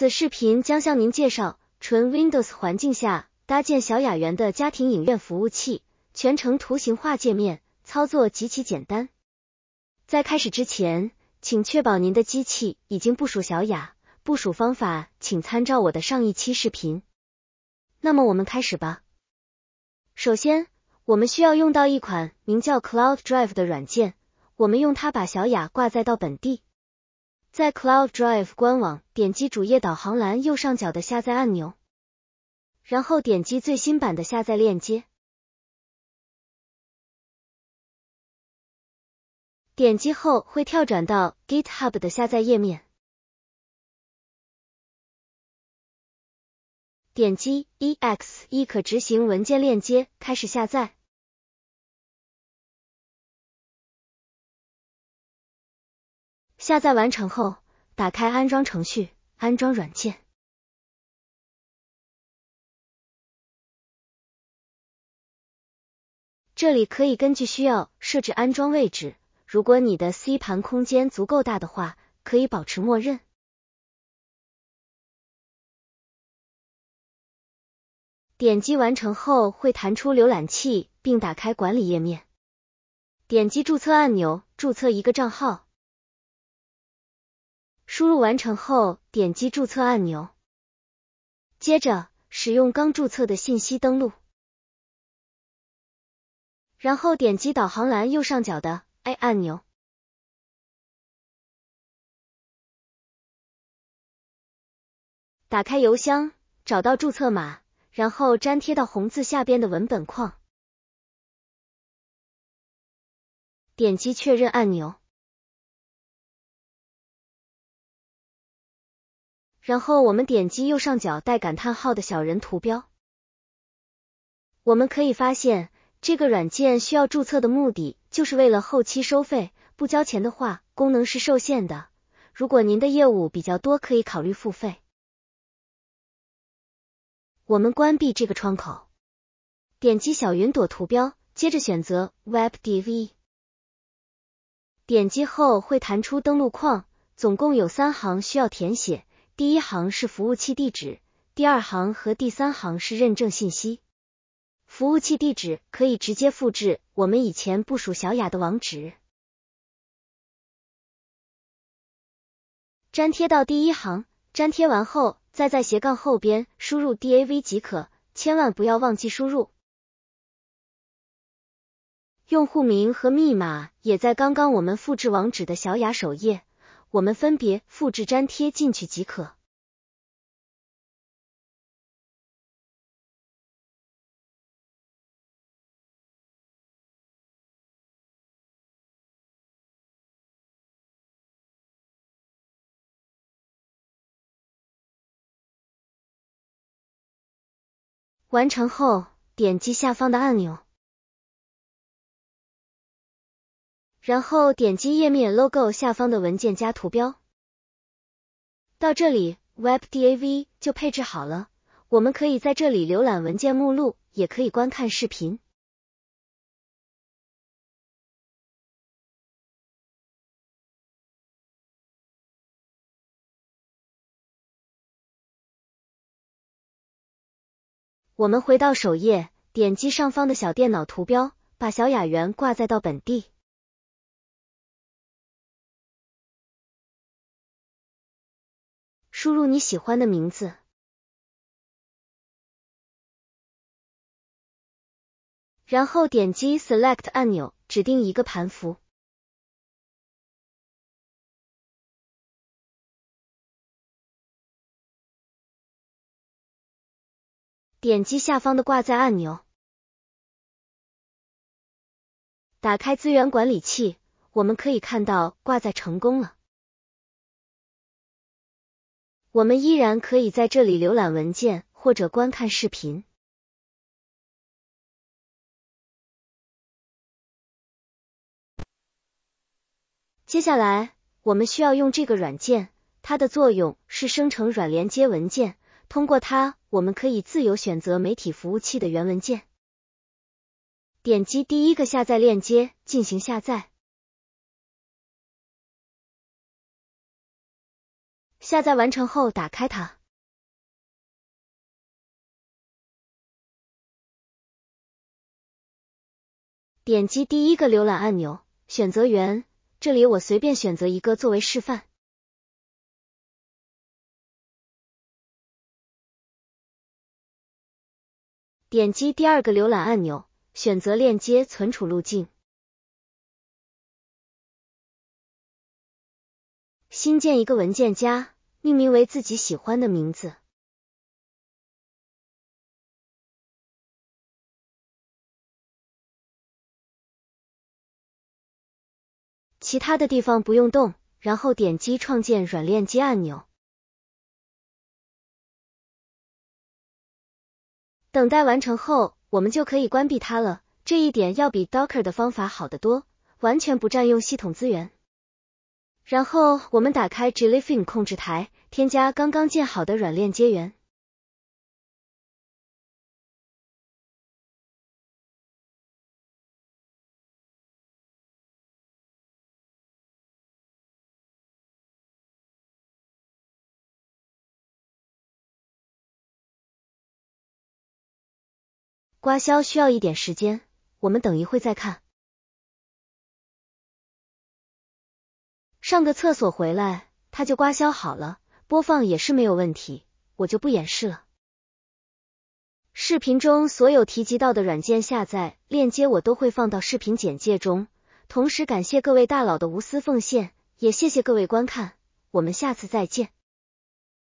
此视频将向您介绍纯 Windows 环境下搭建小雅园的家庭影院服务器，全程图形化界面操作极其简单。在开始之前，请确保您的机器已经部署小雅，部署方法请参照我的上一期视频。那么我们开始吧。首先，我们需要用到一款名叫 Cloud Drive 的软件，我们用它把小雅挂载到本地。在 Cloud Drive 官网点击主页导航栏右上角的下载按钮，然后点击最新版的下载链接。点击后会跳转到 GitHub 的下载页面，点击 exe 可执行文件链接开始下载。下载完成后，打开安装程序，安装软件。这里可以根据需要设置安装位置，如果你的 C 盘空间足够大的话，可以保持默认。点击完成后，会弹出浏览器并打开管理页面，点击注册按钮，注册一个账号。输入完成后，点击注册按钮。接着使用刚注册的信息登录，然后点击导航栏右上角的 A 按钮，打开邮箱，找到注册码，然后粘贴到红字下边的文本框，点击确认按钮。然后我们点击右上角带感叹号的小人图标，我们可以发现这个软件需要注册的目的就是为了后期收费，不交钱的话功能是受限的。如果您的业务比较多，可以考虑付费。我们关闭这个窗口，点击小云朵图标，接着选择 Web DV，点击后会弹出登录框，总共有三行需要填写。第一行是服务器地址，第二行和第三行是认证信息。服务器地址可以直接复制，我们以前部署小雅的网址，粘贴到第一行。粘贴完后，再在斜杠后边输入 dav 即可，千万不要忘记输入。用户名和密码也在刚刚我们复制网址的小雅首页。我们分别复制粘贴进去即可。完成后，点击下方的按钮。然后点击页面 logo 下方的文件夹图标。到这里，WebDAV 就配置好了。我们可以在这里浏览文件目录，也可以观看视频。我们回到首页，点击上方的小电脑图标，把小雅园挂载到本地。输入你喜欢的名字，然后点击 Select 按钮，指定一个盘符。点击下方的挂载按钮，打开资源管理器，我们可以看到挂载成功了。我们依然可以在这里浏览文件或者观看视频。接下来，我们需要用这个软件，它的作用是生成软连接文件。通过它，我们可以自由选择媒体服务器的原文件。点击第一个下载链接进行下载。下载完成后，打开它，点击第一个浏览按钮，选择源，这里我随便选择一个作为示范。点击第二个浏览按钮，选择链接存储路径，新建一个文件夹。命名为自己喜欢的名字，其他的地方不用动，然后点击创建软链接按钮。等待完成后，我们就可以关闭它了。这一点要比 Docker 的方法好得多，完全不占用系统资源。然后我们打开 Jellyfin 控制台，添加刚刚建好的软链接源。刮销需要一点时间，我们等一会再看。上个厕所回来，它就刮削好了，播放也是没有问题，我就不演示了。视频中所有提及到的软件下载链接我都会放到视频简介中，同时感谢各位大佬的无私奉献，也谢谢各位观看，我们下次再见。